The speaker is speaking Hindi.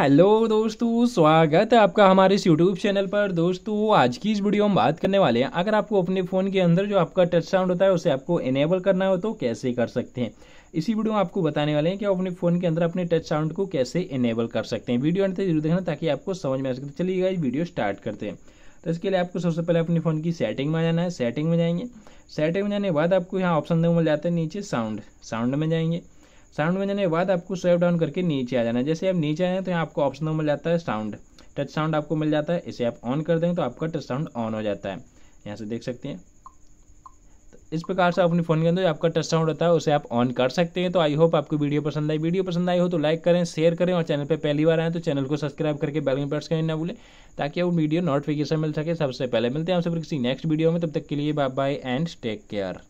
हेलो दोस्तों स्वागत है आपका हमारे इस यूट्यूब चैनल पर दोस्तों आज की इस वीडियो में बात करने वाले हैं अगर आपको अपने फ़ोन के अंदर जो आपका टच साउंड होता है उसे आपको इनेबल करना हो तो कैसे कर सकते हैं इसी वीडियो में आपको बताने वाले हैं कि आप अपने फ़ोन के अंदर अपने टच साउंड को कैसे इनेबल कर सकते हैं वीडियो अंतर जरूर देखना ताकि आपको समझ में आ सके चलिएगा इस वीडियो स्टार्ट करते हैं तो इसके लिए आपको सबसे पहले अपने फ़ोन की सेटिंग में जाना है सेटिंग में जाएंगे सेटिंग में जाने के बाद आपको यहाँ ऑप्शन दो मिल जाता है नीचे साउंड साउंड में जाएंगे साउंड में जाने के बाद आपको स्वेप डाउन करके नीचे आ जाना है जैसे आप नीचे आए तो यहाँ आपको ऑप्शन मिल जाता है साउंड टच साउंड आपको मिल जाता है इसे आप ऑन कर देंगे तो आपका टच साउंड ऑन हो जाता है यहाँ से देख सकते हैं तो इस प्रकार से अपने फ़ोन के अंदर आपका टच साउंड होता है उसे आप ऑन कर सकते हैं तो आई होप आपको वीडियो पसंद आई वीडियो पसंद आई हो तो लाइक करें शेयर करें और चैनल पर पहली बार आए तो चैनल को सब्सक्राइब करके बैल में प्रेस करें ना भूलें ताकि वो वीडियो नोटिफिकेशन मिल सके सबसे पहले मिलते हैं आपसे फिर किसी नेक्स्ट वीडियो में तब तक के लिए bye bye and take care